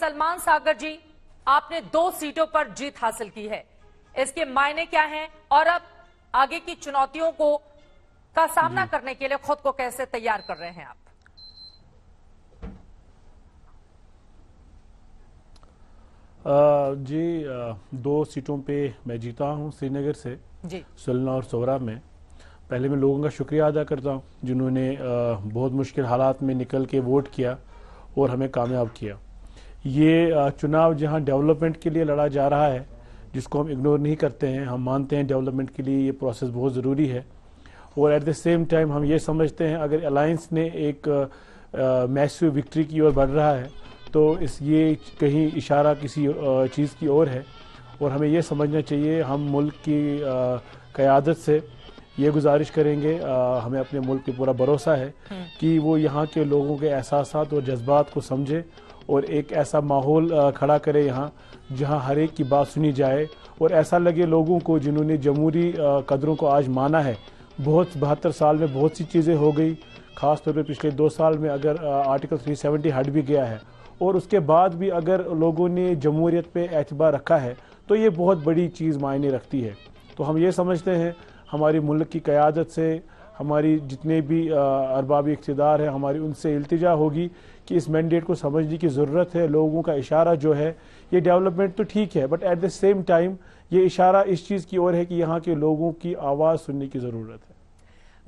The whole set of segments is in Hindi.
सलमान सागर जी आपने दो सीटों पर जीत हासिल की है इसके मायने क्या हैं और अब आगे की चुनौतियों को का सामना करने के लिए खुद को कैसे तैयार कर रहे हैं आप जी दो सीटों पे मैं जीता हूँ श्रीनगर से सुलना और सोरा में पहले मैं लोगों का शुक्रिया अदा करता हूँ जिन्होंने बहुत मुश्किल हालात में निकल के वोट किया और हमें कामयाब किया ये चुनाव जहां डेवलपमेंट के लिए लड़ा जा रहा है जिसको हम इग्नोर नहीं करते हैं हम मानते हैं डेवलपमेंट के लिए ये प्रोसेस बहुत ज़रूरी है और एट द सेम टाइम हम ये समझते हैं अगर अलायंस ने एक मैसिव विक्ट्री की ओर बढ़ रहा है तो इस ये कहीं इशारा किसी चीज़ की ओर है और हमें यह समझना चाहिए हम मुल्क की क़्यादत से ये गुजारिश करेंगे आ, हमें अपने मुल्क पे पूरा भरोसा है हम्म। कि वो यहाँ के लोगों के एहसास और जज्बात को समझें और एक ऐसा माहौल खड़ा करे यहाँ जहाँ हर एक की बात सुनी जाए और ऐसा लगे लोगों को जिन्होंने जमहूरी कदरों को आज माना है बहुत बहत्तर साल में बहुत सी चीज़ें हो गई ख़ास तौर पर पिछले दो साल में अगर आर्टिकल 370 हट भी गया है और उसके बाद भी अगर लोगों ने जमहूरीत पे एतबार रखा है तो ये बहुत बड़ी चीज़ मायने रखती है तो हम ये समझते हैं हमारी मुल्क की क़्यादत से हमारी जितने भी अरबाब इकतदार हैं हमारी उनसे अल्तजा होगी कि इस मैंडेट को समझने की ज़रूरत है लोगों का इशारा जो है ये डेवलपमेंट तो ठीक है but at the same time ये इशारा इस चीज़ की ओर है कि यहाँ के लोगों की आवाज़ सुनने की ज़रूरत है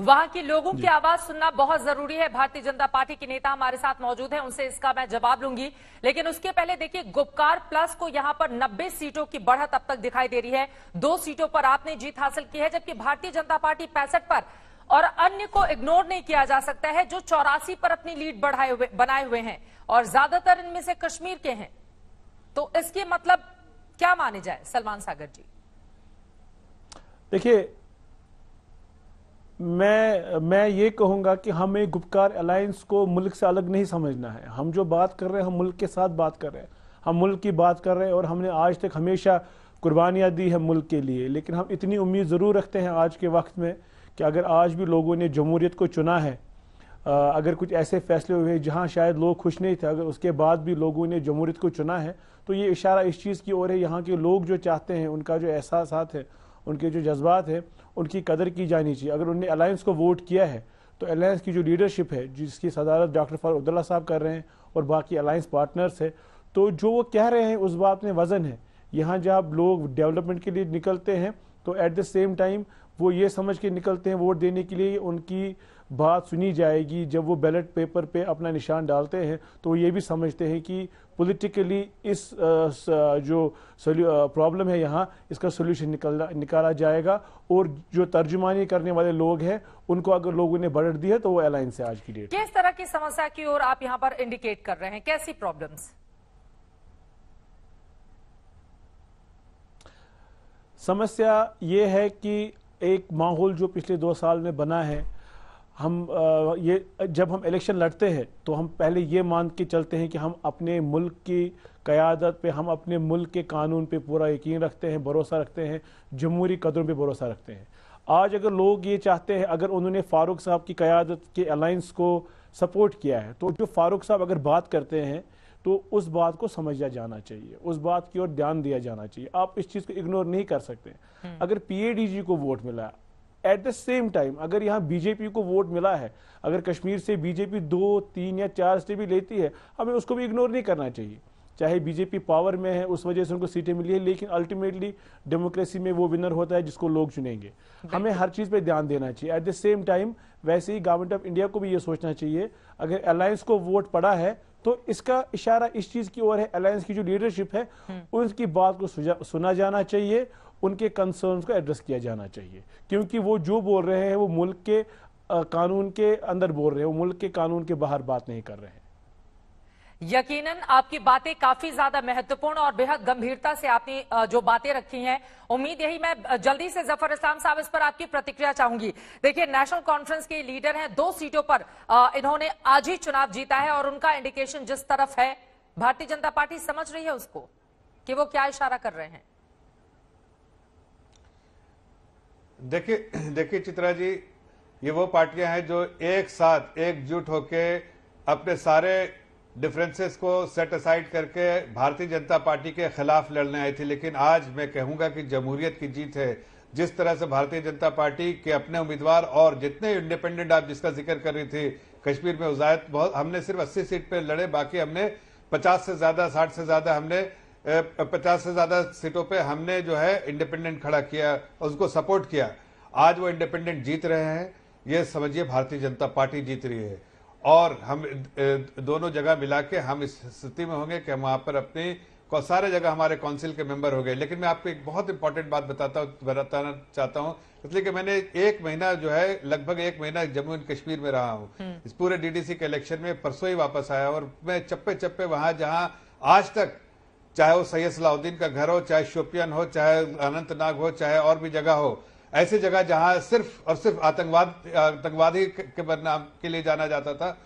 वहां के लोगों की आवाज सुनना बहुत जरूरी है भारतीय जनता पार्टी के नेता हमारे साथ मौजूद हैं उनसे इसका मैं जवाब लूंगी लेकिन उसके पहले देखिए गुपकार प्लस को यहां पर 90 सीटों की बढ़त अब तक दिखाई दे रही है दो सीटों पर आपने जीत हासिल की है जबकि भारतीय जनता पार्टी पैंसठ पर और अन्य को इग्नोर नहीं किया जा सकता है जो चौरासी पर अपनी लीड बढ़ाए हुए बनाए हुए हैं और ज्यादातर इनमें से कश्मीर के हैं तो इसके मतलब क्या माने जाए सलमान सागर जी देखिए मैं मैं ये कहूंगा कि हमें गुप्कार अलायंस को मुल्क से अलग नहीं समझना है हम जो बात कर रहे हैं हम मुल्क के साथ बात कर रहे हैं हम मुल्क की बात कर रहे हैं और हमने आज तक हमेशा कुर्बानियां दी है मुल्क के लिए लेकिन हम इतनी उम्मीद ज़रूर रखते हैं आज के वक्त में कि अगर आज भी लोगों ने जमहूरीत को चुना है अगर कुछ ऐसे फैसले हुए जहां शायद लोग खुश नहीं थे अगर उसके बाद भी लोगों ने जमहूरीत को चुना है तो ये इशारा इस चीज़ की ओर है यहाँ के लोग जो चाहते हैं उनका जो एहसास है उनके जो जज्बात है उनकी कदर की जानी चाहिए अगर उनने अलायंस को वोट किया है तो अलायंस की जो लीडरशिप है जिसकी सदारत डॉक्टर फारूक अब्दुल्ला साहब कर रहे हैं और बाकी अलायंस पार्टनर्स है तो जो वो कह रहे हैं उस बात में वज़न है यहाँ जब लोग डेवलपमेंट के लिए निकलते हैं तो एट द सेम टाइम वो ये समझ के निकलते हैं वोट देने के लिए उनकी बात सुनी जाएगी जब वो बैलेट पेपर पे अपना निशान डालते हैं तो ये भी समझते हैं कि पॉलिटिकली इस जो प्रॉब्लम है यहाँ इसका सोल्यूशन निकलना निकाला जाएगा और जो तर्जुमानी करने वाले लोग हैं उनको अगर लोगों ने बढ़ दी है तो वो अलाइंस है आज की डेट किस तरह की समस्या की ओर आप यहाँ पर इंडिकेट कर रहे हैं कैसी प्रॉब्लम समस्या ये है कि एक माहौल जो पिछले दो साल में बना है हम ये जब हम इलेक्शन लड़ते हैं तो हम पहले ये मान के चलते हैं कि हम अपने मुल्क की क़्यादत पे हम अपने मुल्क के कानून पे पूरा यकीन रखते हैं भरोसा रखते हैं जमहूरी कदरों पे भरोसा रखते हैं आज अगर लोग ये चाहते हैं अगर उन्होंने फारूक साहब की क़्यादत के अलाइंस को सपोर्ट किया है तो जो फारूक साहब अगर बात करते हैं तो उस बात को समझा जाना चाहिए उस बात की ओर ध्यान दिया जाना चाहिए आप इस चीज़ को इग्नोर नहीं कर सकते हम्म। अगर पीएडीजी को वोट मिला एट द सेम टाइम अगर यहाँ बीजेपी को वोट मिला है अगर कश्मीर से बीजेपी दो तीन या चार सीटें भी लेती है हमें उसको भी इग्नोर नहीं करना चाहिए चाहे बीजेपी पावर में है उस वजह से उनको सीटें मिली है लेकिन अल्टीमेटली डेमोक्रेसी में वो विनर होता है जिसको लोग चुनेंगे हमें हर चीज़ पे ध्यान देना चाहिए एट द सेम टाइम वैसे ही गवर्नमेंट ऑफ इंडिया को भी ये सोचना चाहिए अगर अलायंस को वोट पड़ा है तो इसका इशारा इस चीज़ की ओर है अलायंस की जो लीडरशिप है हम्म। उनकी बात को सुना जाना चाहिए उनके कंसर्न्स को एड्रेस किया जाना चाहिए क्योंकि वो जो बोल रहे हैं वो मुल्क के आ, कानून के अंदर बोल रहे हैं वो मुल्क के कानून के बाहर बात नहीं कर रहे हैं यकीनन आपकी बातें काफी ज्यादा महत्वपूर्ण और बेहद गंभीरता से आपने जो बातें रखी हैं उम्मीद यही मैं जल्दी से जफर इस्लाम साहब इस पर आपकी प्रतिक्रिया चाहूंगी देखिए नेशनल कॉन्फ्रेंस के लीडर हैं दो सीटों पर इन्होंने आज ही चुनाव जीता है और उनका इंडिकेशन जिस तरफ है भारतीय जनता पार्टी समझ रही है उसको कि वो क्या इशारा कर रहे हैं देखिए देखिए चित्रा जी ये वो पार्टियां हैं जो एक साथ एकजुट होकर अपने सारे डिफरेंसेस को सेट असाइड करके भारतीय जनता पार्टी के खिलाफ लड़ने आई थी लेकिन आज मैं कहूंगा कि जमहूरियत की जीत है जिस तरह से भारतीय जनता पार्टी के अपने उम्मीदवार और जितने इंडिपेंडेंट आप जिसका जिक्र कर रही थी कश्मीर में उजायत बहुत हमने सिर्फ 80 सीट पे लड़े बाकी हमने 50 से ज्यादा 60 से ज्यादा हमने 50 से ज्यादा सीटों पे हमने जो है इंडिपेंडेंट खड़ा किया उसको सपोर्ट किया आज वो इंडिपेंडेंट जीत रहे हैं ये समझिए भारतीय जनता पार्टी जीत रही है और हम दोनों जगह मिला के हम इस स्थिति में होंगे कि हम वहाँ पर अपने सारे जगह हमारे काउंसिल के मेंबर हो गए लेकिन मैं आपको एक बहुत इंपॉर्टेंट बात बताता हूँ बताना चाहता हूँ इसलिए कि मैंने एक महीना जो है लगभग एक महीना जम्मू एंड कश्मीर में रहा हूँ हम्म। इस पूरे डीडीसी के इलेक्शन में परसों ही वापस आया और मैं चप्पे चप्पे वहां जहाँ आज तक चाहे वो सैयद सलाउद्दीन का घर हो चाहे शोपियन हो चाहे अनंतनाग हो चाहे और भी जगह हो ऐसे जगह जहां सिर्फ और सिर्फ आतंकवाद आतंकवादी के नाम के लिए जाना जाता था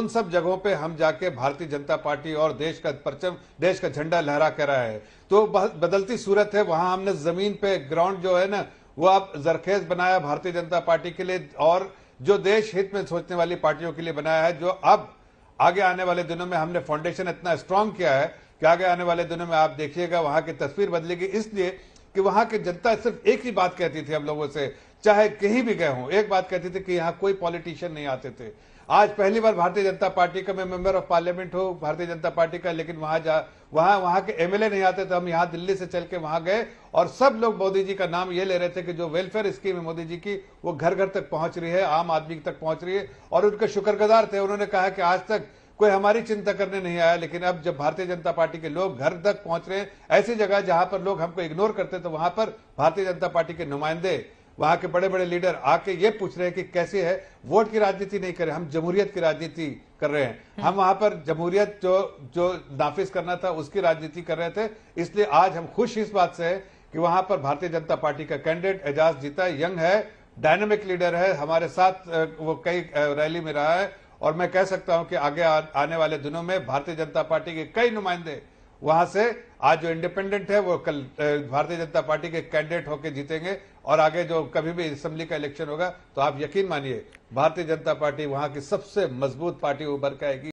उन सब जगहों पे हम जाके भारतीय जनता पार्टी और देश का परचम देश का झंडा लहरा कर रहा है तो बदलती सूरत है वहां हमने जमीन पे ग्राउंड जो है ना वो आप जरखेज बनाया भारतीय जनता पार्टी के लिए और जो देश हित में सोचने वाली पार्टियों के लिए बनाया है जो अब आगे आने वाले दिनों में हमने फाउंडेशन इतना स्ट्रांग किया है कि आगे आने वाले दिनों में आप देखिएगा वहां की तस्वीर बदलेगी इसलिए कि वहां की जनता सिर्फ एक ही बात कहती थी हम लोगों से चाहे कहीं भी गए हों एक बात कहती थी कि यहाँ कोई पॉलिटिशियन नहीं आते थे आज पहली बार भारतीय जनता पार्टी का मैं मेंबर ऑफ पार्लियामेंट हूँ भारतीय जनता पार्टी का लेकिन वहां जा वहां वहां के एमएलए नहीं आते थे तो हम यहाँ दिल्ली से चल के वहां गए और सब लोग मोदी जी का नाम ये ले रहे थे कि जो वेलफेयर स्कीम है मोदी जी की वो घर घर तक पहुंच रही है आम आदमी तक पहुंच रही है और उनके शुक्रगुजार थे उन्होंने कहा कि आज तक कोई हमारी चिंता करने नहीं आया लेकिन अब जब भारतीय जनता पार्टी के लोग घर तक पहुंच रहे हैं ऐसी जगह जहां पर लोग हमको इग्नोर करते तो वहां पर भारतीय जनता पार्टी के नुमाइंदे वहां के बड़े बड़े लीडर आके ये पूछ रहे हैं कि कैसे है वोट की राजनीति नहीं करे हम जमहूरियत की राजनीति कर रहे हैं हम्म। हम वहां पर जमहूरियत जो जो नाफिज करना था उसकी राजनीति कर रहे थे इसलिए आज हम खुश इस बात से है कि वहां पर भारतीय जनता पार्टी का कैंडिडेट एजाज जीता यंग है डायनेमिक लीडर है हमारे साथ वो कई रैली में रहा है और मैं कह सकता हूं कि आगे आ, आने वाले दिनों में भारतीय जनता पार्टी के कई नुमाइंदे वहां से आज जो इंडिपेंडेंट है वो कल भारतीय जनता पार्टी के कैंडिडेट होकर जीतेंगे और आगे जो कभी भी असेंबली का इलेक्शन होगा तो आप यकीन मानिए भारतीय जनता पार्टी वहां की सबसे मजबूत पार्टी उभर के आएगी